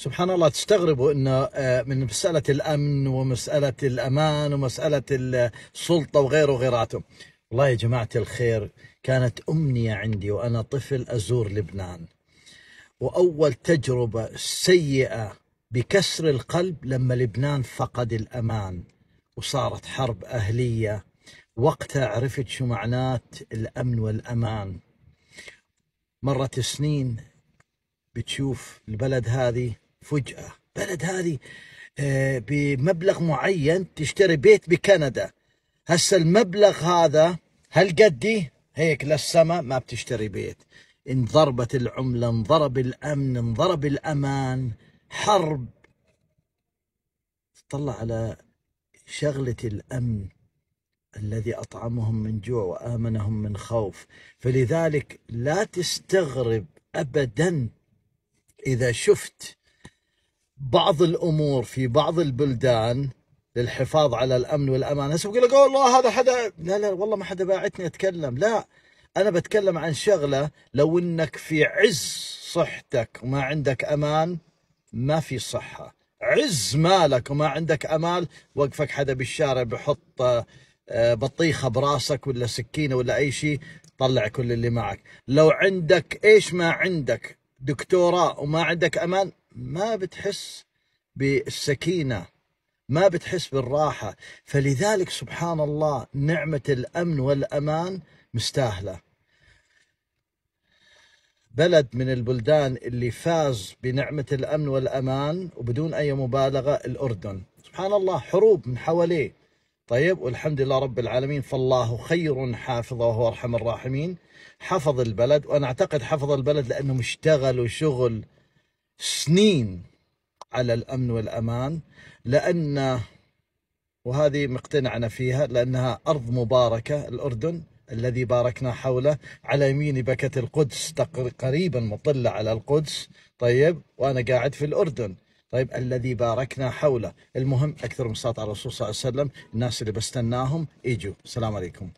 سبحان الله تستغربوا انه آه، من مساله الامن ومساله الامان ومساله السلطه وغيره وغيراتهم. والله يا جماعه الخير كانت امنيه عندي وانا طفل ازور لبنان. واول تجربه سيئه بكسر القلب لما لبنان فقد الامان وصارت حرب اهليه وقتها عرفت شو معنات الامن والامان. مرت سنين بتشوف البلد هذه فجأة بلد هذه آه، بمبلغ معين تشتري بيت بكندا هسه المبلغ هذا هل قدي إيه؟ هيك للسماء ما بتشتري بيت انضربت العملة انضرب الأمن انضرب الأمان حرب تطلع على شغلة الأمن الذي أطعمهم من جوع وآمنهم من خوف فلذلك لا تستغرب أبدا إذا شفت بعض الامور في بعض البلدان للحفاظ على الامن والامان هسه بقول لك والله هذا حدا لا لا والله ما حدا باعتني اتكلم لا انا بتكلم عن شغله لو انك في عز صحتك وما عندك امان ما في صحه عز مالك وما عندك امال وقفك حدا بالشارع بحط آه، بطيخه براسك ولا سكينه ولا اي شيء طلع كل اللي معك لو عندك ايش ما عندك دكتوراه وما عندك امان ما بتحس بالسكينة ما بتحس بالراحة فلذلك سبحان الله نعمة الأمن والأمان مستاهلة بلد من البلدان اللي فاز بنعمة الأمن والأمان وبدون أي مبالغة الأردن سبحان الله حروب من حواليه طيب والحمد لله رب العالمين فالله خير حافظ وهو أرحم الراحمين حفظ البلد وأنا أعتقد حفظ البلد لأنهم اشتغلوا شغل سنين على الأمن والأمان لأن وهذه مقتنعنا فيها لأنها أرض مباركة الأردن الذي باركنا حوله على يمين بكت القدس قريبا مطلة على القدس طيب وأنا قاعد في الأردن طيب الذي باركنا حوله المهم أكثر من على الرسول صلى الله عليه وسلم الناس اللي بستناهم يجوا السلام عليكم